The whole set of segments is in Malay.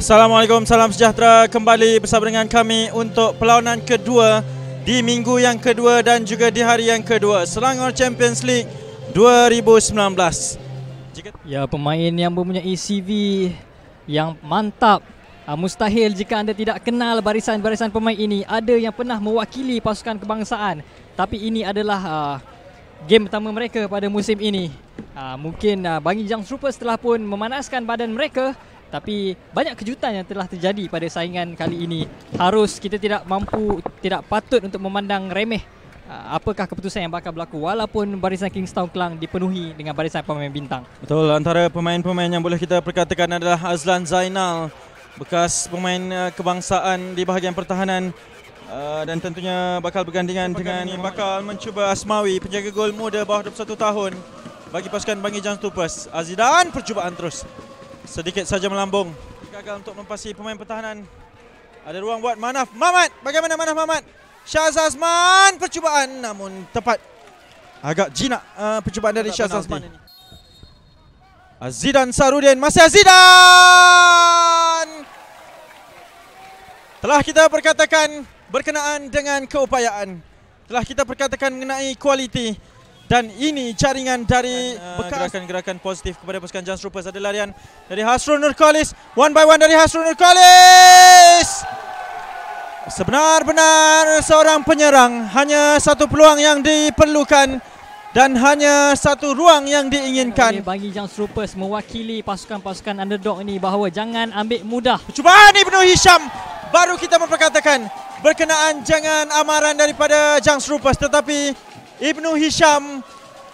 Assalamualaikum, salam sejahtera kembali bersama dengan kami untuk perlawanan kedua di minggu yang kedua dan juga di hari yang kedua Selangor Champions League 2019. Ya, pemain yang mempunyai CV yang mantap ah, Mustahil jika anda tidak kenal barisan-barisan pemain ini Ada yang pernah mewakili pasukan kebangsaan Tapi ini adalah uh, game pertama mereka pada musim ini uh, Mungkin uh, Bangi Jang Troopers telah pun memanaskan badan mereka tapi banyak kejutan yang telah terjadi pada saingan kali ini. Harus kita tidak mampu, tidak patut untuk memandang remeh uh, apakah keputusan yang bakal berlaku walaupun barisan Kingstown Kelang dipenuhi dengan barisan pemain bintang. Betul, antara pemain-pemain yang boleh kita perkatakan adalah Azlan Zainal, bekas pemain uh, kebangsaan di bahagian pertahanan uh, dan tentunya bakal bergandingan dengan ini bakal mencuba Asmawi, penjaga gol muda bawah 21 tahun bagi pasukan Bangi Jantupers. Azidan percubaan terus sedikit saja melambung. Gagal untuk melepasi pemain pertahanan. Ada ruang buat Manaf Mamat. Bagaimana Manaf Mamat? Syaz Azman percubaan namun tepat. Agak jinak uh, percubaan dari Syaz Azman ini. Azidan Sarudin masih Azidan. Telah kita perkatakan berkenaan dengan keupayaan. Telah kita perkatakan mengenai kualiti. Dan ini jaringan dari eh, bekas. Gerakan-gerakan positif kepada pasukan Jans Rupers. Ada larian dari Hasrul Nurkolis. One by one dari Hasrul Nurkolis. Sebenar-benar seorang penyerang. Hanya satu peluang yang diperlukan. Dan hanya satu ruang yang diinginkan. Boleh bagi Jans Rupers mewakili pasukan-pasukan underdog ini. Bahawa jangan ambil mudah. Percubaan Ibnu Hisham. Baru kita memperkatakan berkenaan jangan amaran daripada Jang Serupas tetapi Ibnu Hisham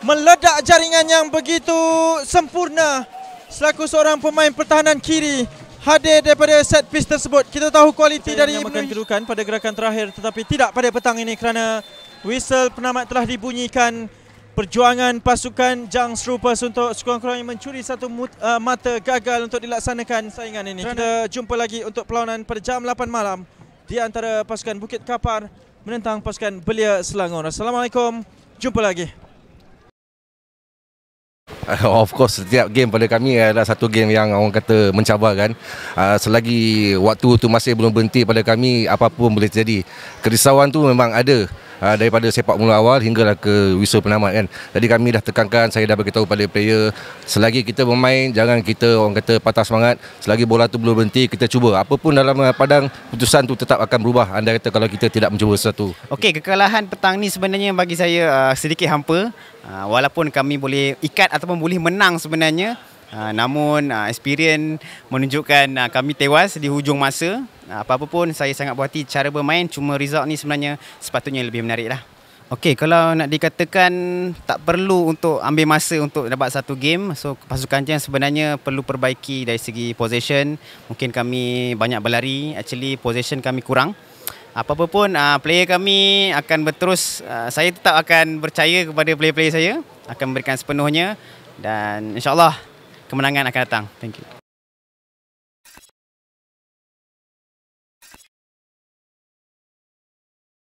meledak jaringan yang begitu sempurna selaku seorang pemain pertahanan kiri hadir daripada set piece tersebut. Kita tahu kualiti dari Ibnu Hisham pada gerakan terakhir tetapi tidak pada petang ini kerana whistle penamat telah dibunyikan. Perjuangan pasukan Jang Serupas untuk sekurang-kurangnya mencuri satu eh, mata gagal untuk dilaksanakan saingan ini. Kita jumpa lagi untuk perlawanan pada jam 8 malam di antara pasukan Bukit Kapar menentang pasukan Belia Selangor. Assalamualaikum. Jumpa lagi. Of course setiap game pada kami adalah satu game yang orang kata mencabar kan ah, Selagi waktu tu masih belum berhenti pada kami apapun boleh terjadi Kerisauan tu memang ada uh, daripada sepak mula awal hinggalah ke whistle penamat kan. Tadi kami dah tekankan, saya dah beritahu pada player selagi kita bermain jangan kita orang kata patah semangat. Selagi bola tu belum berhenti, kita cuba. Apa pun dalam ah, padang, putusan tu tetap akan berubah. Anda kata kalau kita tidak mencuba sesuatu. Okey, kekalahan petang ni sebenarnya bagi saya uh, sedikit hampa. Uh, walaupun kami boleh ikat ataupun boleh menang sebenarnya Ha, namun uh, experience menunjukkan ha, kami tewas di hujung masa. Uh, apa-apa pun saya sangat berhati cara bermain cuma result ni sebenarnya sepatutnya lebih menarik lah. Okey, kalau nak dikatakan tak perlu untuk ambil masa untuk dapat satu game, so pasukan yang sebenarnya perlu perbaiki dari segi position. Mungkin kami banyak berlari, actually position kami kurang. Apa-apa pun player kami akan berterus saya tetap akan percaya kepada player-player saya akan memberikan sepenuhnya dan insyaallah kemenangan akan datang. Thank you.